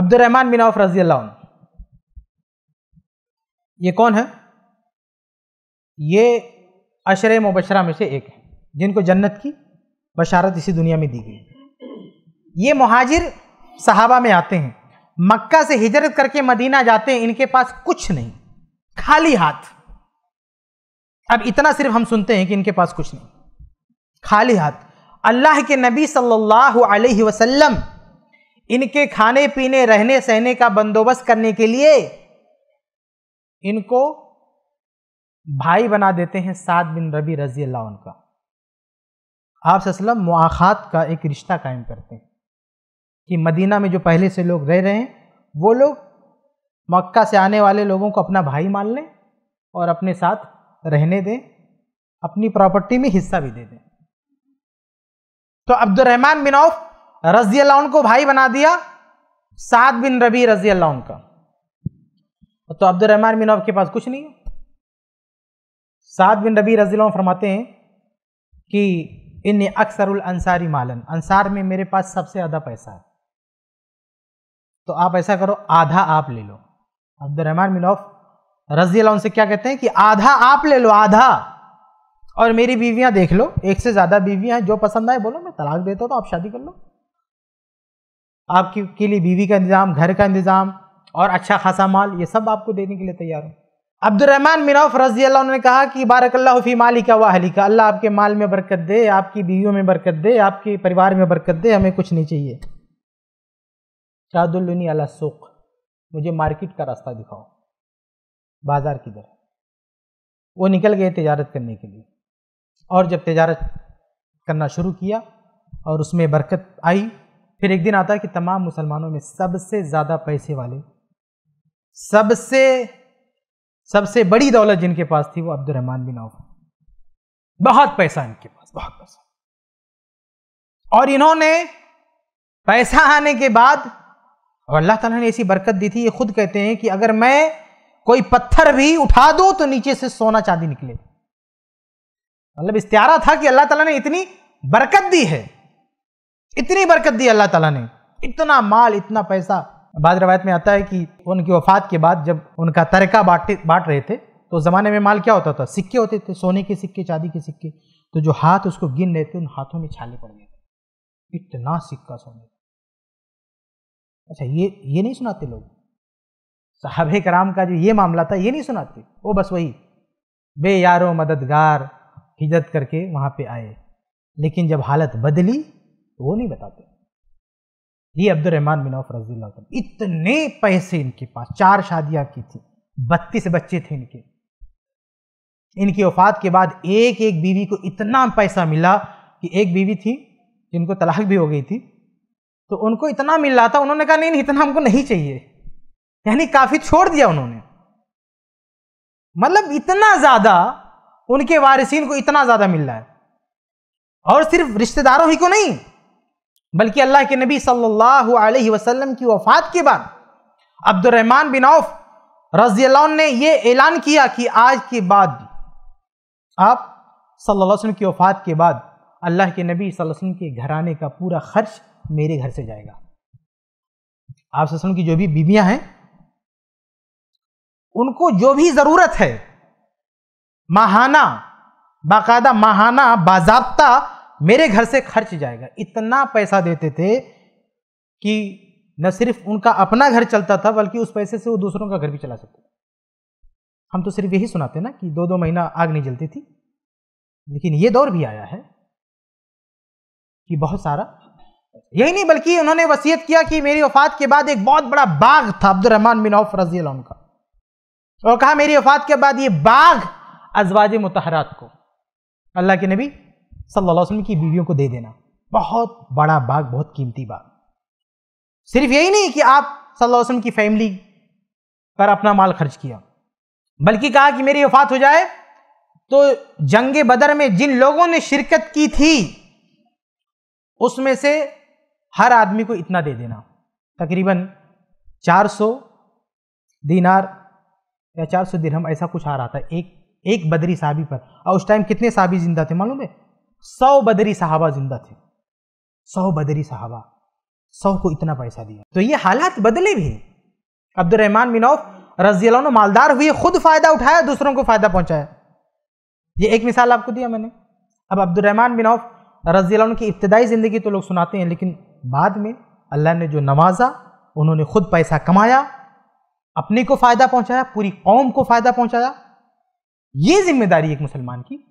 अब्दुलरहमान बिन of रजी अल्लाह ये कौन है ये अशर मुबशरा में से एक है जिनको जन्नत की बशारत इसी दुनिया में दी गई ये महाजिर सहाबा में आते हैं मक्का से हिजरत करके मदीना जाते हैं इनके पास कुछ नहीं खाली हाथ अब इतना सिर्फ हम सुनते हैं कि इनके पास कुछ नहीं खाली हाथ अल्लाह के नबी सल्लल्लाहु अलैहि वसल्लम इनके खाने पीने रहने सहने का बंदोबस्त करने के लिए इनको भाई बना देते हैं सात बिन रबी रजी अल्लाह उनका आप सलम मुआखात का एक रिश्ता कायम करते हैं कि मदीना में जो पहले से लोग रह रहे हैं वो लोग मक्का से आने वाले लोगों को अपना भाई मान लें और अपने साथ रहने दें अपनी प्रॉपर्टी में हिस्सा भी दे दें तो अब्दुलरहमान बिन औफ रजी अल्लाह को भाई बना दिया सात बिन रबी रजी अल्लाह का तो अब्दुलरहमान बिन औफ के पास कुछ नहीं है सात बिन रबी रजी फरमाते हैं कि इन अक्सर अंसारी मालन अंसार में मेरे पास सबसे ज़्यादा पैसा है तो आप ऐसा करो आधा आप ले लो अब्दुलरहमान बिन औफ रजी अल्लाह से क्या कहते हैं कि आधा आप ले लो आधा और मेरी बीवियां देख लो एक से ज़्यादा बीवियां हैं जो पसंद आए बोलो मैं तलाक देता हूं तो आप शादी कर लो आपकी के लिए बीवी का इंतज़ाम घर का इंतज़ाम और अच्छा खासा माल ये सब आपको देने के लिए तैयार हूँ अब्दुलरहमान मिनौफ रजी अल्लाह उन्होंने कहा कि बारकल्ला फ़ी माली का वाहली का अल्लाह आपके माल में बरकत दे आपकी बीवियों में बरकत दे आपके परिवार में बरकत दे हमें कुछ नहीं चाहिए शाहदुल्लनी अला सुख मुझे मार्केट का रास्ता दिखाओ बाज़ार किधर वो निकल गए तजारत करने के लिए और जब तजारत करना शुरू किया और उसमें बरकत आई फिर एक दिन आता है कि तमाम मुसलमानों में सबसे ज़्यादा पैसे वाले सबसे सबसे बड़ी दौलत जिनके पास थी वो अब्दुलरहमान बिन औफ बहुत पैसा इनके पास बहुत पैसा और इन्होंने पैसा आने के बाद और अल्लाह ताला ने ऐसी बरकत दी थी ये खुद कहते हैं कि अगर मैं कोई पत्थर भी उठा दूं तो नीचे से सोना चांदी निकले मतलब इस्तारा था कि अल्लाह ताला ने इतनी बरकत दी है इतनी बरकत दी अल्लाह ताला ने इतना माल इतना पैसा बाद रवायत में आता है कि उनकी वफात के बाद जब उनका तरका बांटे बांट रहे थे तो ज़माने में माल क्या होता था सिक्के होते थे सोने के सिक्के चांदी के सिक्के तो जो हाथ उसको गिन रहे थे उन हाथों में छाले पड़ गए इतना सिक्का सोने अच्छा ये ये नहीं सुनाते लोग साहब कराम का जो ये मामला था ये नहीं सुनाते वो बस वही बे यारो मददगार हिजरत करके वहाँ पे आए लेकिन जब हालत बदली तो वो नहीं बताते ये अब्दुलरहमान बिन ऑफ रजील इतने पैसे इनके पास चार शादियां की थी बत्तीस बच्चे थे इनके इनकी वफात के बाद एक एक बीवी को इतना पैसा मिला कि एक बीवी थी जिनको तलाक भी हो गई थी तो उनको इतना मिल रहा था उन्होंने कहा नहीं इतना हमको नहीं चाहिए यानी काफ़ी छोड़ दिया उन्होंने मतलब इतना ज़्यादा उनके वारिसीन को इतना ज़्यादा मिल रहा है और सिर्फ रिश्तेदारों ही को नहीं बल्कि अल्लाह के नबी सल्लल्लाहु अलैहि वसल्लम की वफात के बाद अब्दुलरहमान बिन औफ रजी ने यह ऐलान किया कि आज के बाद आप सल्लल्लाहु अलैहि वसल्लम की वफात के बाद अल्लाह के नबी वसल्लम के घराने का पूरा खर्च मेरे घर से जाएगा आप वसल्लम की जो भी बीवियां हैं उनको जो भी ज़रूरत है माहाना बाकायदा माहाना बाजाबता मेरे घर से खर्च जाएगा इतना पैसा देते थे कि न सिर्फ उनका अपना घर चलता था बल्कि उस पैसे से वो दूसरों का घर भी चला सकते हम तो सिर्फ यही सुनाते ना कि दो दो महीना आग नहीं जलती थी लेकिन ये दौर भी आया है कि बहुत सारा यही नहीं बल्कि उन्होंने वसीयत किया कि मेरी वफात के बाद एक बहुत बड़ा बाग था अब्दुलरहमान बिन औफ रजी का और कहा मेरी वफात के बाद ये बाग अजवाज मुतहरात को अल्लाह के नबी सल्लल्लाहु अलैहि वसल्लम की बीवियों को दे देना बहुत बड़ा बाग बहुत कीमती बाग सिर्फ यही नहीं कि आप सल्लल्लाहु अलैहि वसल्लम की फैमिली पर अपना माल खर्च किया बल्कि कहा कि मेरी वफात हो जाए तो जंग बदर में जिन लोगों ने शिरकत की थी उसमें से हर आदमी को इतना दे देना तकरीबन 400 दिनार या 400 दिरहम ऐसा कुछ आ रहा था एक एक बदरी साहबी पर और उस टाइम कितने साहबी जिंदा थे मालूम है सौ बदरी साहबा जिंदा थे सौ बदरी साहबा सौ को इतना पैसा दिया तो ये हालात बदले भी अब्दुलरहमान मिनौफ रजी मालदार हुए खुद फायदा उठाया दूसरों को फायदा पहुंचाया ये एक मिसाल आपको दिया मैंने अब अब्दुलरहमान मिनौफ रजी की इब्तदाई ज़िंदगी तो लोग सुनाते हैं लेकिन बाद में अल्लाह ने जो नवाजा उन्होंने खुद पैसा कमाया अपने को फ़ायदा पहुंचाया पूरी कौम को फ़ायदा पहुंचाया ये जिम्मेदारी एक मुसलमान की